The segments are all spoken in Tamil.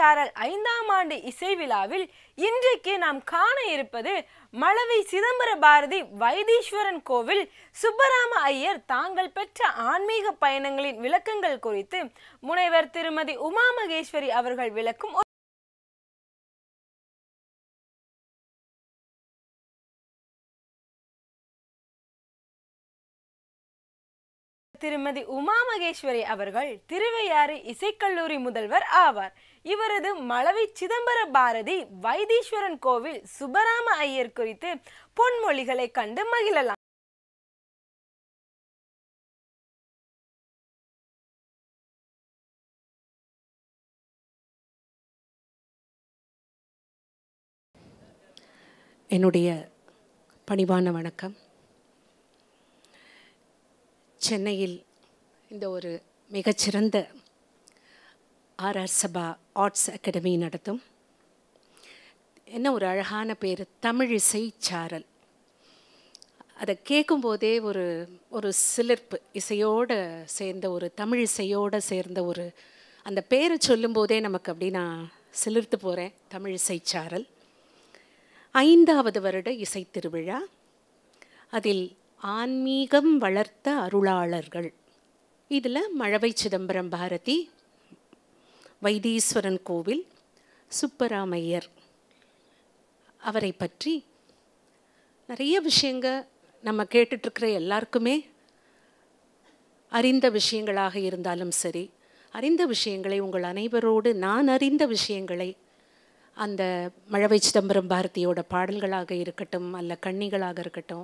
சாரல் ஐந்தாம் ஆண்டு இசை விழாவில் இன்றைக்கு நாம் காண இருப்பது மழவை சிதம்பர பாரதி வைத்தீஸ்வரன் கோவில் சுப்பராம ஐயர் தாங்கள் பெற்ற ஆன்மீக பயணங்களின் விளக்கங்கள் குறித்து முனைவர் திருமதி உமா மகேஸ்வரி அவர்கள் விளக்கும் திருமதி உமா மகேஸ்வரி அவர்கள் திருவையாறு இசைக்கல்லூரி முதல்வர் ஆவார் இவரது மலவை சிதம்பர பாரதி வைத்தீஸ்வரன் கோவில் சுபராம ஐயர் குறித்து பொன்மொழிகளை கண்டு மகிழலாம் என்னுடைய பணிவான வணக்கம் சென்னையில் இந்த ஒரு மிகச்சிறந்த ஆர்ஆர் சபா ஆர்ட்ஸ் அகாடமி நடத்தும் என்ன ஒரு அழகான பேர் தமிழ் இசை சாரல் அதை கேட்கும்போதே ஒரு ஒரு சிலிர்ப்பு இசையோடு சேர்ந்த ஒரு தமிழ் இசையோடு சேர்ந்த ஒரு அந்த பேரை சொல்லும்போதே நமக்கு அப்படி நான் சிலிர்த்து போகிறேன் தமிழ் இசைச்சாரல் ஐந்தாவது வருட இசை திருவிழா அதில் ஆன்மீகம் வளர்த்த அருளாளர்கள் இதில் மழவை சிதம்பரம் பாரதி வைத்தீஸ்வரன் கோவில் சுப்பராமையர் அவரை பற்றி நிறைய விஷயங்கள் நம்ம கேட்டுட்ருக்கிற எல்லாருக்குமே அறிந்த விஷயங்களாக இருந்தாலும் சரி அறிந்த விஷயங்களை உங்கள் அனைவரோடு நான் அறிந்த விஷயங்களை அந்த மழவை சிதம்பரம் பாரதியோட பாடல்களாக இருக்கட்டும் அல்ல கண்ணிகளாக இருக்கட்டும்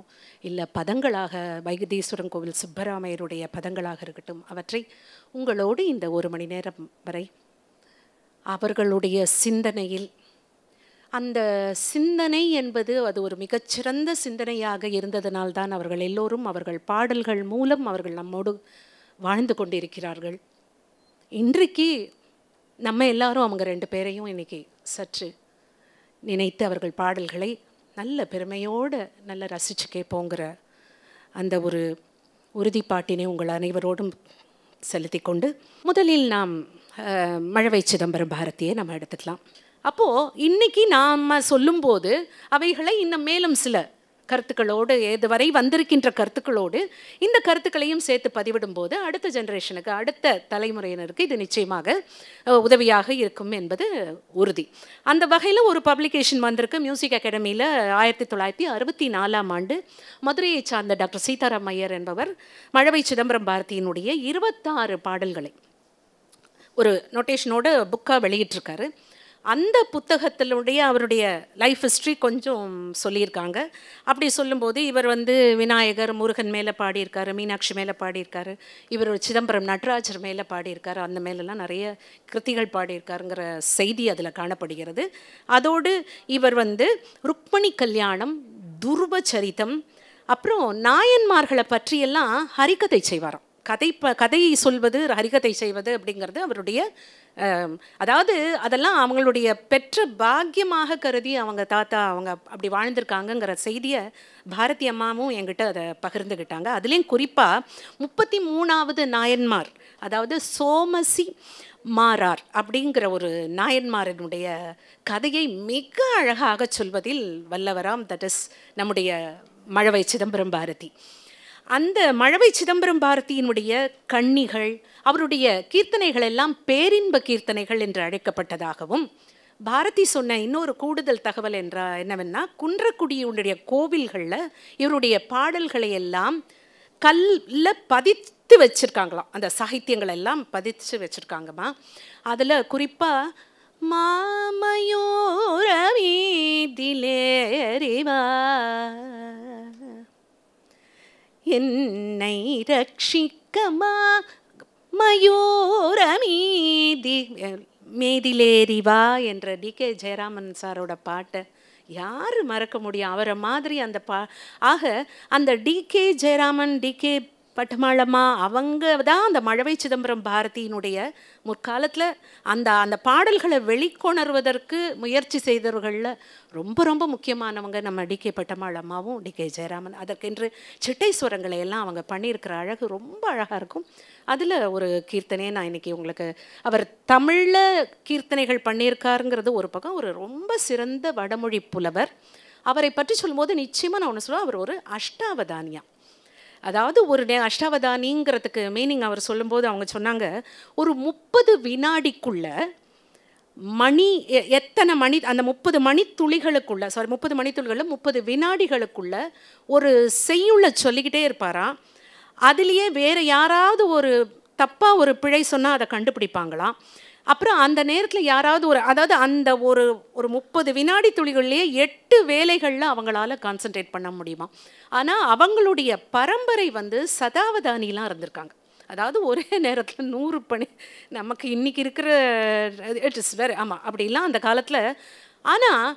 இல்லை பதங்களாக வைகதீஸ்வரன் கோவில் சுப்பராமையருடைய பதங்களாக இருக்கட்டும் அவற்றை உங்களோடு இந்த ஒரு மணி நேரம் வரை அவர்களுடைய சிந்தனையில் அந்த சிந்தனை என்பது அது ஒரு மிகச்சிறந்த சிந்தனையாக இருந்ததனால்தான் அவர்கள் எல்லோரும் அவர்கள் பாடல்கள் மூலம் அவர்கள் நம்மோடு வாழ்ந்து கொண்டிருக்கிறார்கள் இன்றைக்கு நம்ம எல்லாரும் அவங்க ரெண்டு பேரையும் இன்றைக்கி சற்று நினைத்து அவர்கள் பாடல்களை நல்ல பெருமையோடு நல்ல ரசித்து கேட்போங்கிற அந்த ஒரு உறுதிப்பாட்டினை உங்கள் அனைவரோடும் செலுத்தி கொண்டு முதலில் நாம் மழவை சிதம்பரம் பாரதியை நம்ம எடுத்துக்கலாம் அப்போது இன்றைக்கி நாம் சொல்லும்போது அவைகளை இன்னும் மேலும் சில கருத்துக்களோடு இதுவரை வந்திருக்கின்ற கருத்துக்களோடு இந்த கருத்துக்களையும் சேர்த்து பதிவிடும்போது அடுத்த ஜென்ரேஷனுக்கு அடுத்த தலைமுறையினருக்கு இது நிச்சயமாக உதவியாக இருக்கும் என்பது உறுதி அந்த வகையில் ஒரு பப்ளிகேஷன் வந்திருக்கு மியூசிக் அகாடமியில் ஆயிரத்தி தொள்ளாயிரத்தி அறுபத்தி நாலாம் ஆண்டு மதுரையை சார்ந்த டாக்டர் சீதாராம் ஐயர் என்பவர் மழவை சிதம்பரம் பாரதியினுடைய இருபத்தாறு பாடல்களை ஒரு நொட்டேஷனோட புக்காக வெளியிட்டிருக்காரு அந்த புத்தகத்தினுடைய அவருடைய லைஃப் ஹிஸ்ட்ரி கொஞ்சம் சொல்லியிருக்காங்க அப்படி சொல்லும்போது இவர் வந்து விநாயகர் முருகன் மேலே பாடியிருக்காரு மீனாட்சி மேலே பாடியிருக்காரு இவர் சிதம்பரம் நடராஜர் மேலே பாடியிருக்காரு அந்த மேலெலாம் நிறைய கிருத்திகள் பாடியிருக்காருங்கிற செய்தி அதில் காணப்படுகிறது அதோடு இவர் வந்து ருக்மணி கல்யாணம் துருவ சரித்தம் அப்புறம் நாயன்மார்களை பற்றியெல்லாம் ஹரிக்கதை செய்வாராம் கதை ப கதையை சொல்வது ஹரிகதை செய்வது அப்படிங்கிறது அவருடைய அதாவது அதெல்லாம் அவங்களுடைய பெற்ற பாக்கியமாக கருதி அவங்க தாத்தா அவங்க அப்படி வாழ்ந்திருக்காங்கங்கிற செய்தியை பாரதி அம்மாவும் என்கிட்ட அதை பகிர்ந்துக்கிட்டாங்க அதுலேயும் குறிப்பாக முப்பத்தி மூணாவது நாயன்மார் அதாவது சோமசி மாறார் அப்படிங்கிற ஒரு நாயன்மாரனுடைய கதையை மிக அழகாக சொல்வதில் வல்லவராம் தட் இஸ் நம்முடைய மழவை சிதம்பரம் பாரதி அந்த மழவை சிதம்பரம் பாரதியினுடைய கண்ணிகள் அவருடைய கீர்த்தனைகள் எல்லாம் பேரின்ப கீர்த்தனைகள் என்று அழைக்கப்பட்டதாகவும் பாரதி சொன்ன இன்னொரு கூடுதல் தகவல் என்றால் என்னவென்னா குன்றக்குடியினுடைய கோவில்களில் இவருடைய பாடல்களை எல்லாம் கல்ல பதித்து வச்சுருக்காங்களாம் அந்த சாகித்யங்கள் எல்லாம் பதித்து வச்சுருக்காங்கம்மா அதில் குறிப்பாக மாமயோரமீதிலேறிவா என்னை ரட்சிக்கமா மயூரமீதி மேதிலேரி வா என்ற டி கே ஜெயராமன் சாரோட பாட்டை யார் மறக்க முடியும் அவரை மாதிரி அந்த பா ஆக அந்த T K Jayaraman T K பட்டுமாளம்மா அவங்க தான் அந்த மழவை சிதம்பரம் பாரதியினுடைய முற்காலத்தில் அந்த அந்த பாடல்களை வெளிக்கொணர்வதற்கு முயற்சி செய்தவர்களில் ரொம்ப ரொம்ப முக்கியமானவங்க நம்ம டிகே பட்டமாளம்மாவும் கே ஜெயராமன் அதற்கென்று சிட்டை சுரங்களை எல்லாம் அவங்க பண்ணியிருக்கிற அழகு ரொம்ப அழகாக இருக்கும் அதில் ஒரு கீர்த்தனையை நான் இன்றைக்கி உங்களுக்கு அவர் தமிழில் கீர்த்தனைகள் பண்ணியிருக்காருங்கிறது ஒரு பக்கம் ஒரு ரொம்ப சிறந்த வடமொழி புலவர் அவரை பற்றி சொல்லும்போது நிச்சயமாக நான் ஒன்று சொல்லுவேன் அவர் ஒரு அஷ்டாவதானியா அதாவது ஒரு நே அஷ்டாவதானிங்கிறதுக்கு மீனிங் அவர் சொல்லும்போது அவங்க சொன்னாங்க ஒரு முப்பது வினாடிக்குள்ள மணி எத்தனை மணி அந்த முப்பது மணித்துளிகளுக்குள்ள சாரி முப்பது மணித்துளிகளில் முப்பது வினாடிகளுக்குள்ள ஒரு செய்யுள்ள சொல்லிக்கிட்டே இருப்பாராம் அதுலேயே வேறு யாராவது ஒரு தப்பாக ஒரு பிழை சொன்னால் அதை கண்டுபிடிப்பாங்களாம் அப்புறம் அந்த நேரத்தில் யாராவது ஒரு அதாவது அந்த ஒரு ஒரு முப்பது வினாடி துளிகள்லேயே எட்டு வேலைகளில் அவங்களால கான்சன்ட்ரேட் பண்ண முடியுமா ஆனால் அவங்களுடைய பரம்பரை வந்து சதாவதானிலாம் இருந்திருக்காங்க அதாவது ஒரே நேரத்தில் நூறு பணி நமக்கு இன்றைக்கி இருக்கிற இட் இஸ் வேறு ஆமாம் அப்படிலாம் அந்த காலத்தில் ஆனால்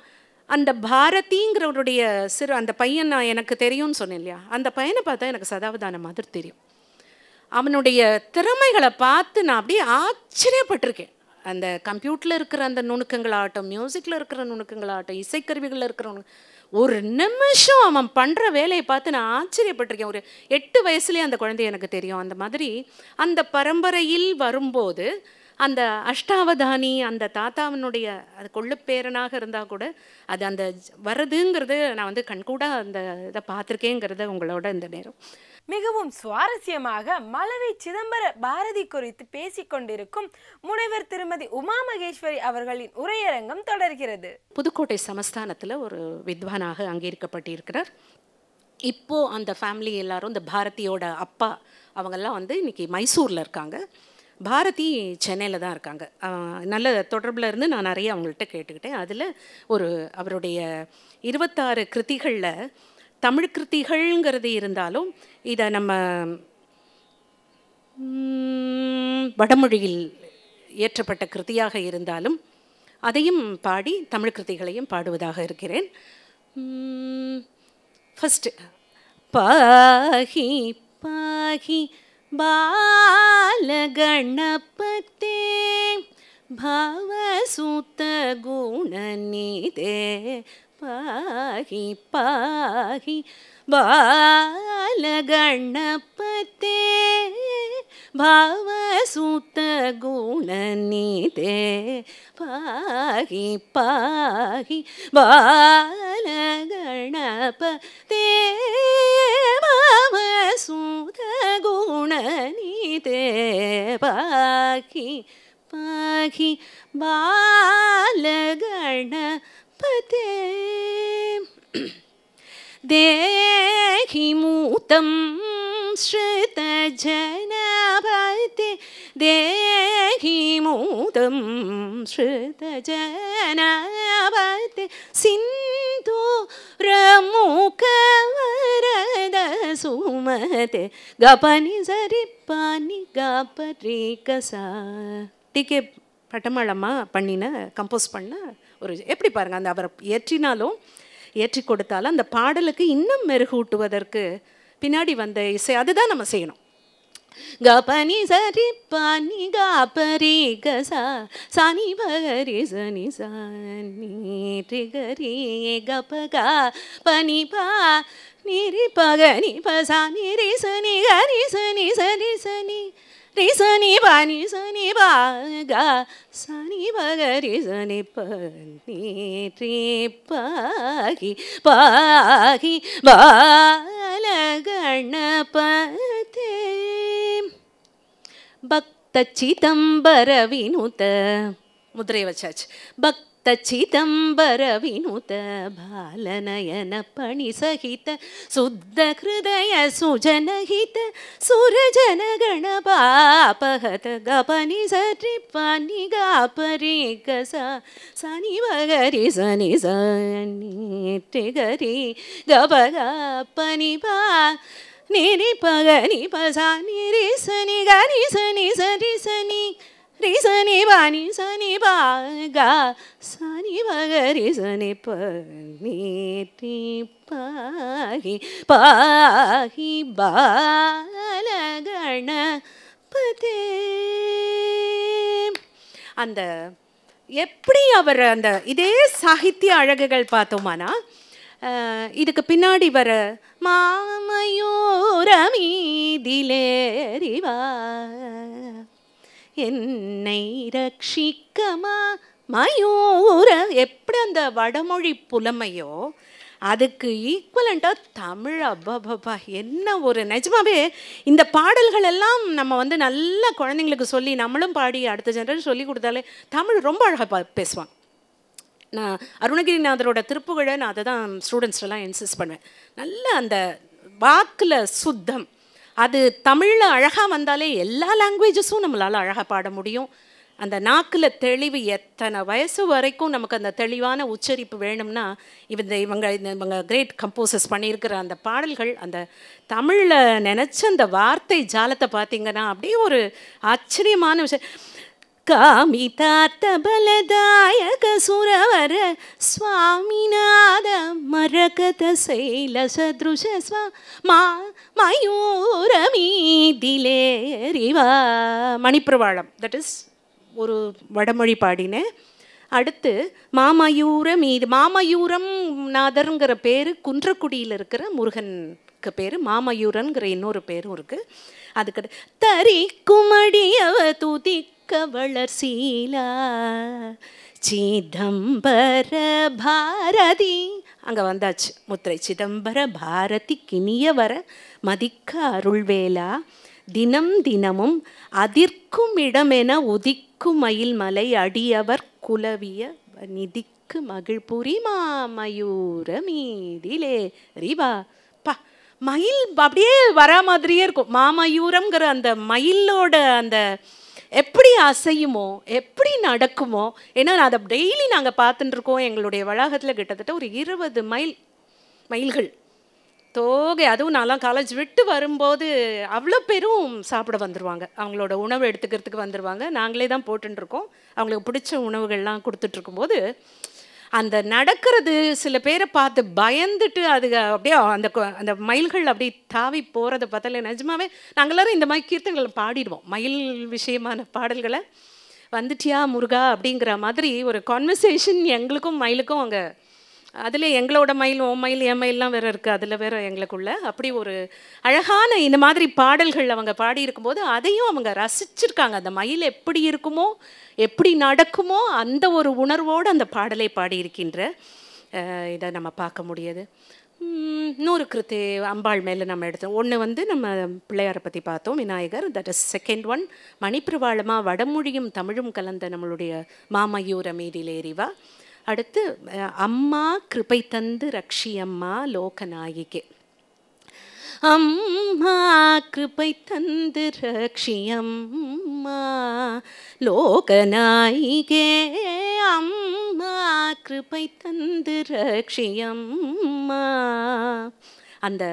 அந்த பாரதிங்கிறவருடைய சிறு அந்த பையன் நான் எனக்கு தெரியும்னு சொன்னேன் இல்லையா அந்த பையனை பார்த்தா எனக்கு சதாவதான மாதிரி தெரியும் அவனுடைய திறமைகளை பார்த்து நான் அப்படியே ஆச்சரியப்பட்டிருக்கேன் அந்த கம்ப்யூட்டரில் இருக்கிற அந்த நுணுக்கங்களாகட்டும் மியூசிக்கில் இருக்கிற நுணுக்கங்களாகட்டும் இசைக்கருவிகளில் இருக்கிற ஒரு நிமிஷம் அவன் பண்ணுற வேலையை பார்த்து நான் ஆச்சரியப்பட்டிருக்கேன் ஒரு எட்டு வயசுலேயே அந்த குழந்தை எனக்கு தெரியும் அந்த மாதிரி அந்த பரம்பரையில் வரும்போது அந்த அஷ்டாவதானி அந்த தாத்தாவினுடைய அது கொள்ளுப்பேரனாக இருந்தால் கூட அது அந்த வர்றதுங்கிறது நான் வந்து கண்கூட அந்த இதை பார்த்துருக்கேங்கிறத உங்களோட இந்த நேரம் மிகவும் சுவாரஸ்யமாக மலவை சிதம்பர பாரதி குறித்து பேசிக் கொண்டிருக்கும் முனைவர் திருமதி உமா மகேஸ்வரி அவர்களின் உரையரங்கம் தொடர்கிறது புதுக்கோட்டை சமஸ்தானத்தில் ஒரு வித்வானாக அங்கீகரிக்கப்பட்டிருக்கிறார் இப்போது அந்த ஃபேமிலி எல்லாரும் இந்த பாரதியோட அப்பா அவங்கெல்லாம் வந்து இன்றைக்கி மைசூரில் இருக்காங்க பாரதி சென்னையில் தான் இருக்காங்க நல்ல தொடர்பில் இருந்து நான் நிறைய அவங்கள்ட்ட கேட்டுக்கிட்டேன் அதில் ஒரு அவருடைய இருபத்தாறு கிருதிகளில் தமிழ் கிருத்திகள்ங்கிறது இருந்தாலும் இதை நம்ம வடமொழியில் இயற்றப்பட்ட கிருதியாக இருந்தாலும் அதையும் பாடி தமிழ் கிருதிகளையும் பாடுவதாக இருக்கிறேன் ஃபஸ்ட்டு பாகி பாகி பாலகணபத்தே குணநீதே പാഹി പാഹി ബാലഗണപത്തെ ഭാവസൂത്ത ഗുണനീതെ പാഹി പാഹി ബാലഗണപത്തെ ഭാവസൂത ഗുണനീതെ പാഹി പാഹി ബാലഗണ பதே தேகி மூத்தம் ஸ்ருதஜனபதே தேகி மூதம் ஸ்ருதஜனபதே சிந்து ரமுகவரத சுமதே கபனி சரிப்பானி கபரி கசா டிகே பட்டமளமாக பண்ணின கம்போஸ் பண்ண ஒரு எப்படி பாருங்கள் அந்த அவர் ஏற்றினாலும் ஏற்றி கொடுத்தாலும் அந்த பாடலுக்கு இன்னும் மெருகூட்டுவதற்கு பின்னாடி வந்த இசை அதுதான் நம்ம செய்யணும் பனி சரி பானி கபரி கசா சனி பகரி சனி சனி ரிகரி கபகா பனி பா நிரி பகனி பசா நிரி சனி கரி சனி சனி சனி रे सनी बा नि सनी बा गा सनी ब ग रे सनी प भक्त चितंबर विनुत मुद्रेवचाच भक्त चिदम्बरविनुत बालनयन पणिसहित शुद्धहृदय सुजनहित सुरजनगणपापहत गपनि स त्रिपानि गापरि गसा सनि वगरि सनि सनि त्रिगरि गपगापनि पा निरि पगनि पसा निरि सनि गनि सनि सरि सनि ரி சனி பானி சனி பாகா சனி பகரி சனி பீ பாகி பாகி பதே அந்த எப்படி அவர் அந்த இதே சாகித்ய அழகுகள் பார்த்தோமானா இதுக்கு பின்னாடி வர மாமயூரமீதிலேறிவார் என்னை ரட்சிக்கமா மயூர எப்படி அந்த வடமொழி புலமையோ அதுக்கு ஈக்குவலண்ட்டாக தமிழ் அப்பா என்ன ஒரு நிஜமாவே இந்த பாடல்கள் எல்லாம் நம்ம வந்து நல்லா குழந்தைங்களுக்கு சொல்லி நம்மளும் பாடி அடுத்த ஜென்ரேஷன் சொல்லி கொடுத்தாலே தமிழ் ரொம்ப அழகாக பா பேசுவாங்க நான் அருணகிரிநாதரோட திருப்புகழை நான் அதை தான் ஸ்டூடெண்ட்ஸ்லாம் இன்சிஸ்ட் பண்ணுவேன் நல்ல அந்த வாக்கில் சுத்தம் அது தமிழில் அழகாக வந்தாலே எல்லா லாங்குவேஜஸும் நம்மளால் அழகாக பாட முடியும் அந்த நாக்கில் தெளிவு எத்தனை வயசு வரைக்கும் நமக்கு அந்த தெளிவான உச்சரிப்பு வேணும்னா இந்த இவங்க இவங்க கிரேட் கம்போசஸ் பண்ணியிருக்கிற அந்த பாடல்கள் அந்த தமிழில் நினச்ச அந்த வார்த்தை ஜாலத்தை பார்த்திங்கன்னா அப்படியே ஒரு ஆச்சரியமான விஷயம் ಕಾಮಿತಾರ್ಥ ಬಲದಾಯಕ ಸುರವರ ಸ್ವಾಮಿನಾದ ಮರಕತ ಶೈಲ ಸದೃಶ ಸ್ವಾ ಮಾ ಮಯೂರ மணிப்பிரவாளம் தட் இஸ் ஒரு வடமொழி பாடினேன் அடுத்து மாமயூர மீது மாமயூரம் நாதருங்கிற பேர் குன்றக்குடியில் இருக்கிற முருகனுக்கு பேர் மாமயூரன்கிற இன்னொரு பேரும் இருக்குது அதுக்கு தரி குமடியவ தூதி கவளர் சீலா சிதம்பர பாரதி அங்கே வந்தாச்சு முத்திரை சிதம்பர பாரதி கிணிய வர மதிக்க அருள்வேலா தினம் தினமும் அதிர்க்கும் இடமென உதிக்கும் மயில் மலை அடியவர் குலவிய நிதிக்கு மகிழ்புரி மயூர மீதிலே ரிவா பா மயில் அப்படியே வரா மாதிரியே இருக்கும் மாமயூரம்ங்கிற அந்த மயிலோட அந்த எப்படி அசையுமோ எப்படி நடக்குமோ ஏன்னா அதை டெய்லி நாங்கள் பார்த்துட்டுருக்கோம் எங்களுடைய வளாகத்தில் கிட்டத்தட்ட ஒரு இருபது மைல் மைல்கள் தோகை அதுவும் நான்லாம் காலேஜ் விட்டு வரும்போது அவ்வளோ பேரும் சாப்பிட வந்துடுவாங்க அவங்களோட உணவு எடுத்துக்கிறதுக்கு வந்துடுவாங்க நாங்களே தான் போட்டுருக்கோம் அவங்களுக்கு பிடிச்ச உணவுகள்லாம் கொடுத்துட்ருக்கும்போது அந்த நடக்கிறது சில பேரை பார்த்து பயந்துட்டு அது அப்படியே அந்த அந்த மயில்கள் அப்படியே தாவி போகிறத பார்த்தால நிஜமாவே நாங்கள் எல்லாரும் இந்த மாதிரி கீர்த்தங்களை பாடிடுவோம் மயில் விஷயமான பாடல்களை வந்துட்டியா முருகா அப்படிங்கிற மாதிரி ஒரு கான்வர்சேஷன் எங்களுக்கும் மயிலுக்கும் அங்கே அதில் எங்களோட மயில் ஓ மயில் என் மயிலெலாம் வேறு இருக்குது அதில் வேறு எங்களுக்குள்ள அப்படி ஒரு அழகான இந்த மாதிரி பாடல்கள் அவங்க பாடியிருக்கும்போது அதையும் அவங்க ரசிச்சிருக்காங்க அந்த மயில் எப்படி இருக்குமோ எப்படி நடக்குமோ அந்த ஒரு உணர்வோடு அந்த பாடலை பாடியிருக்கின்ற இதை நம்ம பார்க்க முடியாது இன்னொரு கிருத்தி அம்பாள் மேலே நம்ம எடுத்தோம் ஒன்று வந்து நம்ம பிள்ளையாரை பற்றி பார்த்தோம் Vinayaka that is second one மணிப்பிரவாளமாக வடமொழியும் தமிழும் கலந்த நம்மளுடைய மாமையூர் அமைதியில் ஏறிவா அடுத்து அம்மா கிருபை தந்து ரக்ஷியம்மா லோகநாயகி அம்மா கிருபை தந்து ரக்ஷியம்மா லோகநாயிகே அம்மா கிருபை தந்து ரக்ஷியம்மா அந்த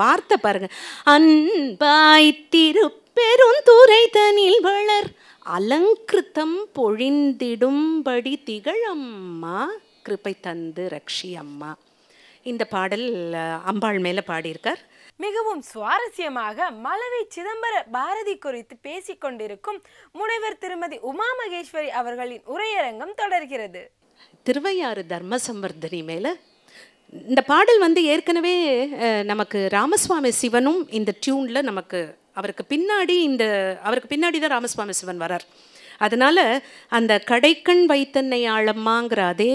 வார்த்தை பாருங்க அன்பாய் திருப்பெருந்துரை தனில் வளர் அலங்கிருத்தம் பொழிந்திடும்படி திகழம்மா கிருப்பை தந்து ரக்ஷி அம்மா இந்த பாடல் அம்பாள் மேலே பாடியிருக்கார் மிகவும் சுவாரஸ்யமாக மலவை சிதம்பர பாரதி குறித்து பேசிக் கொண்டிருக்கும் முனைவர் திருமதி உமா மகேஸ்வரி அவர்களின் உரையரங்கம் தொடர்கிறது திருவையாறு தர்ம சம்வர்தனி மேலே இந்த பாடல் வந்து ஏற்கனவே நமக்கு ராமசுவாமி சிவனும் இந்த டியூனில் நமக்கு அவருக்கு பின்னாடி இந்த அவருக்கு பின்னாடி தான் ராமசுவாமி சிவன் வரார் அதனால் அந்த கடைக்கண் வைத்தன்னை ஆழம்மாங்கிற அதே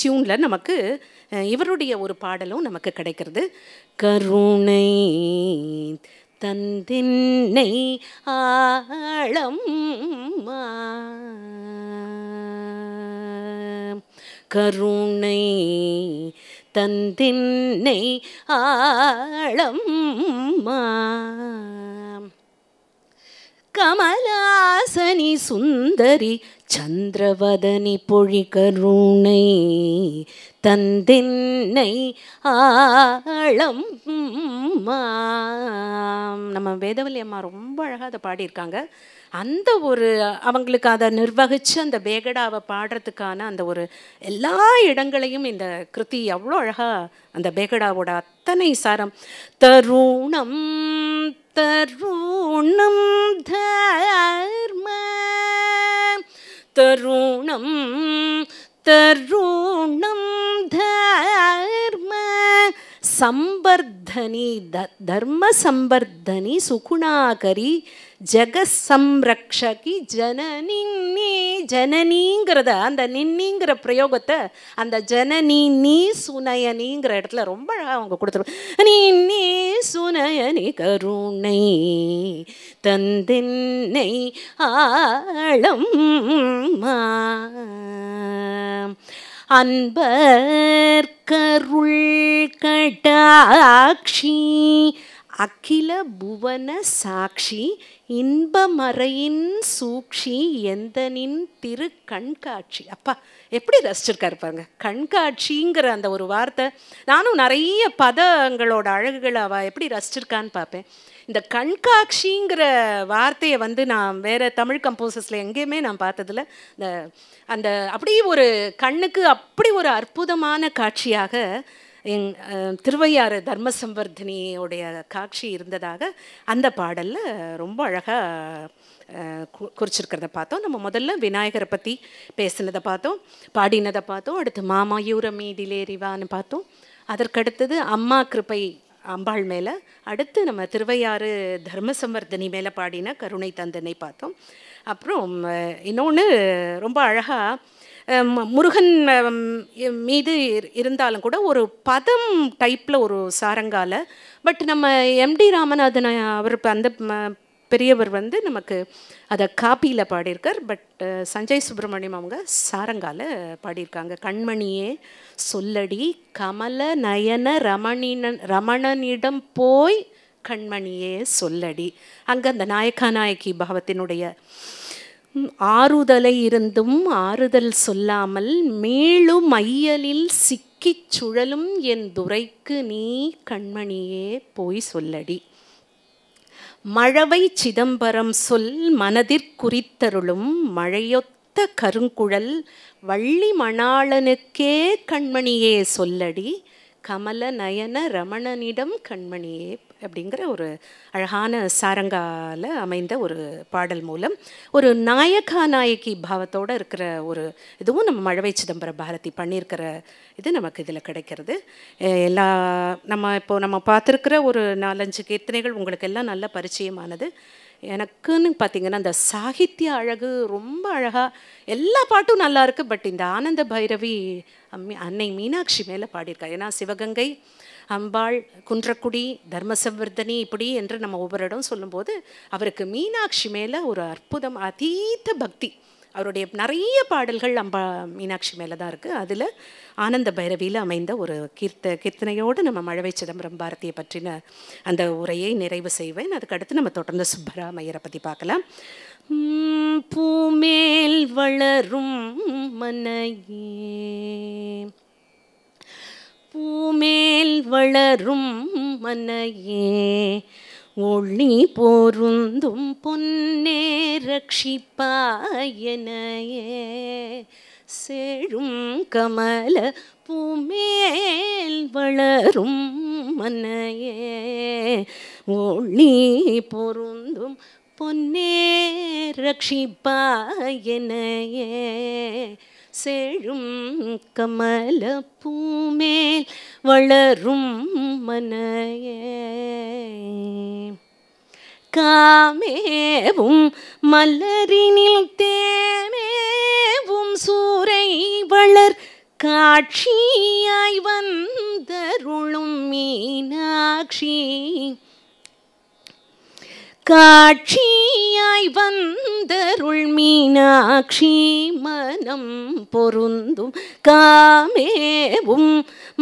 டியூனில் நமக்கு இவருடைய ஒரு பாடலும் நமக்கு கிடைக்கிறது கருணை தந்தின்னை ஆழம் கருணை தந்தின்னை ஆளம் கமலாசனி சுந்தரி சந்திரவதனி பொழி கருணை தந்தின்னை ஆழம் நம்ம வேதவல்லி அம்மா ரொம்ப அழகாக அதை பாடியிருக்காங்க அந்த ஒரு அவங்களுக்கு அதை நிர்வகித்து அந்த பேகடாவை பாடுறதுக்கான அந்த ஒரு எல்லா இடங்களையும் இந்த கிருதி அவ்வளோ அழகாக அந்த பேகடாவோட அத்தனை சாரம் தருணம் தருணம் தர்ம தருணம் தருணம் தர்ம சம்பர் சம்வர்தனி த தர்ம சம்பர்தனி சுகுணாகரி சம்ரக்ஷகி ஜனனி ஜனனிங்கிறத அந்த நின்னிங்கிற பிரயோகத்தை அந்த ஜனனி நீ சுனயனிங்கிற இடத்துல ரொம்ப அவங்க கொடுத்துருவாங்க நின்னி சுனயனி கருணை தந்தின்னை ஆழம் அன்பர்கருள் கடாட்சி அகில புவன சாட்சி இன்பமறையின் சூழ்ச்சி எந்தனின் திரு கண்காட்சி அப்பா எப்படி ரசிச்சிருக்காரு பாருங்க கண்காட்சிங்கிற அந்த ஒரு வார்த்தை நானும் நிறைய பதங்களோட அழகுகளை அவ எப்படி ரசிச்சிருக்கான்னு பார்ப்பேன் இந்த கண்காட்சிங்கிற வார்த்தையை வந்து நான் வேறு தமிழ் கம்போசர்ஸில் எங்கேயுமே நான் பார்த்ததில்ல இந்த அந்த அப்படி ஒரு கண்ணுக்கு அப்படி ஒரு அற்புதமான காட்சியாக எங் திருவையாறு தர்ம காட்சி இருந்ததாக அந்த பாடலில் ரொம்ப அழகாக கு குறிச்சிருக்கிறத பார்த்தோம் நம்ம முதல்ல விநாயகரை பற்றி பேசினதை பார்த்தோம் பாடினதை பார்த்தோம் அடுத்து மாமாயூர மீதிலேரிவான்னு பார்த்தோம் அதற்கடுத்தது அம்மா கிருப்பை அம்பாள் மேலே அடுத்து நம்ம திருவையாறு தர்மசம்வர்தனி மேலே பாடின கருணை தந்தனை பார்த்தோம் அப்புறம் இன்னொன்று ரொம்ப அழகாக முருகன் மீது இருந்தாலும் கூட ஒரு பதம் டைப்பில் ஒரு சாரங்கால பட் நம்ம எம்டி ராமநாதன் அவர் அந்த பெரியவர் வந்து நமக்கு அதை காப்பியில் பாடியிருக்கார் பட் சஞ்சய் சுப்பிரமணியம் அவங்க சாரங்கால பாடியிருக்காங்க கண்மணியே சொல்லடி கமல நயன ரமணினன் ரமணனிடம் போய் கண்மணியே சொல்லடி அங்கே அந்த நாயக்கா நாயக்கி பாவத்தினுடைய ஆறுதலை இருந்தும் ஆறுதல் சொல்லாமல் மேலும் மையலில் சிக்கிச் சுழலும் என் துரைக்கு நீ கண்மணியே போய் சொல்லடி மழவை சிதம்பரம் சொல் மனதிற்குறித்தருளும் மழையொத்த கருங்குழல் வள்ளி மணாளனுக்கே கண்மணியே சொல்லடி கமல நயன ரமணனிடம் கண்மணியே அப்படிங்கிற ஒரு அழகான சாரங்காவில் அமைந்த ஒரு பாடல் மூலம் ஒரு நாயகா நாயகி பாவத்தோடு இருக்கிற ஒரு இதுவும் நம்ம மழவை சிதம்பர பாரதி பண்ணியிருக்கிற இது நமக்கு இதில் கிடைக்கிறது எல்லா நம்ம இப்போது நம்ம பார்த்துருக்கிற ஒரு நாலஞ்சு கீர்த்தனைகள் உங்களுக்கு எல்லாம் நல்ல பரிச்சயமானது எனக்குன்னு பார்த்திங்கன்னா அந்த சாகித்ய அழகு ரொம்ப அழகாக எல்லா பாட்டும் நல்லாயிருக்கு பட் இந்த ஆனந்த பைரவி அம்மி அன்னை மீனாட்சி மேலே பாடியிருக்கா ஏன்னா சிவகங்கை அம்பாள் குன்றக்குடி தர்மசவர்தனி இப்படி என்று நம்ம ஒவ்வொரு இடம் சொல்லும்போது அவருக்கு மீனாட்சி மேலே ஒரு அற்புதம் அதீத பக்தி அவருடைய நிறைய பாடல்கள் அம்பா மீனாட்சி மேலே தான் இருக்குது அதில் ஆனந்த பைரவியில் அமைந்த ஒரு கீர்த்த கீர்த்தனையோடு நம்ம மழவை சிதம்பரம் பாரதியை பற்றின அந்த உரையை நிறைவு செய்வேன் அதுக்கடுத்து நம்ம தொடர்ந்து சுப்பராமையரை பற்றி பார்க்கலாம் பூமேல் வளரும் மனையே பூமேல் வளரும் மனையே ஒளி போருந்தும் பொன்னே ரட்சிப்பாயனையே செழும் கமல பூமேல் வளரும் மனையே ஒளி பொருந்தும் பொன்னே ரட்சிப்பாயனையே செழும் கமல பூமேல் வளரும் மனையே காமேவும் மலரினில் தேமேவும் சூரை வளர் காட்சியாய் வந்தருளும் மீனாட்சி காட்சியாய் வந்தருள் மீனாட்சி மனம் பொருந்தும் காமேவும்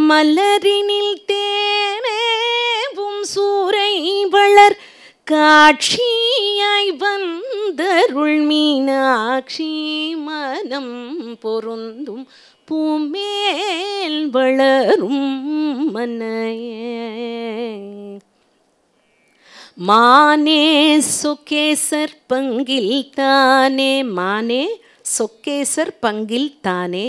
மலரினில் தேனேவும் சூரை வளர் காட்சியாய் வந்தருள் மீனாட்சி மனம் பொருந்தும் பூமேல் வளரும் மனையே மானே சொக்கேசர் பங்கில் தானே மானே சொக்கேசர் பங்கில் தானே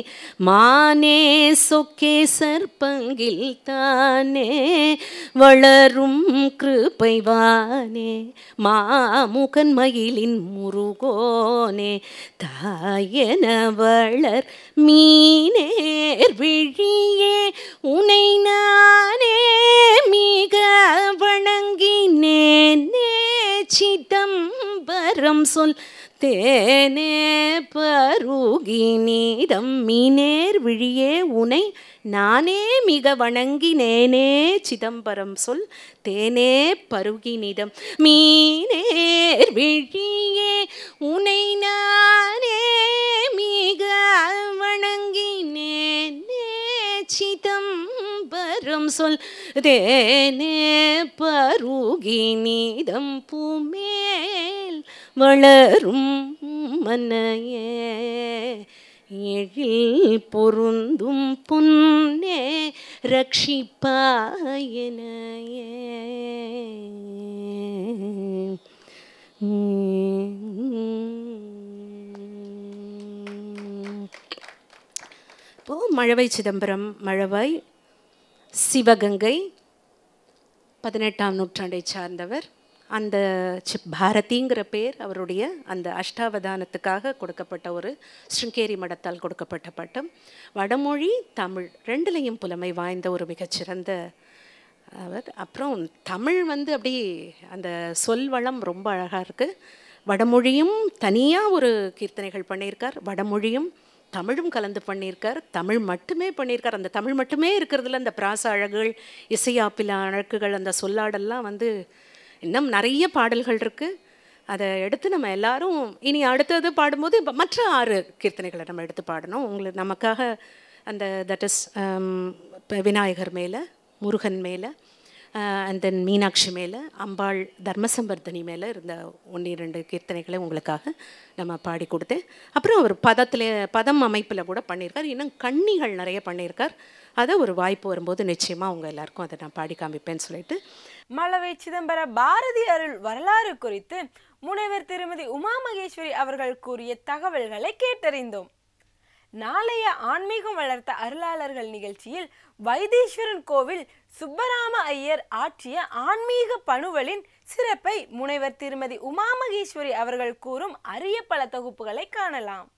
மானே சொக்கேசர் பங்கில் தானே வளரும் கிருபைவானே மாமுகன் மயிலின் முருகோனே தாயன வளர் மீனே விழியே உனை நானே மிக மந்திரம் சொல் தேனே பருகி நீதம் மீனேர் விழியே உனை நானே மிக வணங்கி நேனே சிதம்பரம் சொல் தேனே பருகி நிதம் மீனேர் விழியே உனை நானே மிக வணங்கி நேனே சிதம் பரம் சொல் தேனே பருகி நீதம் பூமேல் வளரும் மனையே எழில் பொருந்தும் புன்னே ரட்சிப்பாயனையே Mm-hmm. அப்போது மழவை சிதம்பரம் மழவை சிவகங்கை பதினெட்டாம் நூற்றாண்டை சார்ந்தவர் அந்த சி பாரதிங்கிற பேர் அவருடைய அந்த அஷ்டாவதானத்துக்காக கொடுக்கப்பட்ட ஒரு ஸ்ருங்கேரி மடத்தால் கொடுக்கப்பட்ட பட்டம் வடமொழி தமிழ் ரெண்டுலேயும் புலமை வாய்ந்த ஒரு மிகச்சிறந்த அவர் அப்புறம் தமிழ் வந்து அப்படி அந்த சொல் வளம் ரொம்ப அழகாக இருக்குது வடமொழியும் தனியாக ஒரு கீர்த்தனைகள் பண்ணியிருக்கார் வடமொழியும் தமிழும் கலந்து பண்ணியிருக்கார் தமிழ் மட்டுமே பண்ணியிருக்கார் அந்த தமிழ் மட்டுமே இருக்கிறதுல அந்த பிராச அழகுகள் இசையாப்பில அழகுகள் அந்த சொல்லாடெல்லாம் வந்து இன்னும் நிறைய பாடல்கள் இருக்குது அதை எடுத்து நம்ம எல்லாரும் இனி அடுத்தது பாடும்போது இப்போ மற்ற ஆறு கீர்த்தனைகளை நம்ம எடுத்து பாடணும் உங்களுக்கு நமக்காக அந்த தட் um, இஸ் விநாயகர் மேலே முருகன் மேலே அண்ட் தென் மீனாட்சி மேலே அம்பாள் தர்மசம்பர்தனி மேலே இருந்த ஒன்று இரண்டு கீர்த்தனைகளை உங்களுக்காக நம்ம பாடி கொடுத்தேன் அப்புறம் அவர் பதத்தில் பதம் அமைப்பில் கூட பண்ணியிருக்கார் இன்னும் கண்ணிகள் நிறைய பண்ணியிருக்கார் அதை ஒரு வாய்ப்பு வரும்போது நிச்சயமாக அவங்க எல்லாருக்கும் அதை நான் பாடி காமிப்பேன்னு சொல்லிட்டு மலவை சிதம்பர பாரதி அருள் வரலாறு குறித்து முனைவர் திருமதி உமா மகேஸ்வரி அவர்கள் கூறிய தகவல்களை கேட்டறிந்தோம் நாளைய ஆன்மீகம் வளர்த்த அருளாளர்கள் நிகழ்ச்சியில் வைத்தீஸ்வரன் கோவில் சுப்பராம ஐயர் ஆற்றிய ஆன்மீக பணுவலின் சிறப்பை முனைவர் திருமதி உமாமகேஸ்வரி அவர்கள் கூறும் அரிய பல தொகுப்புகளை காணலாம்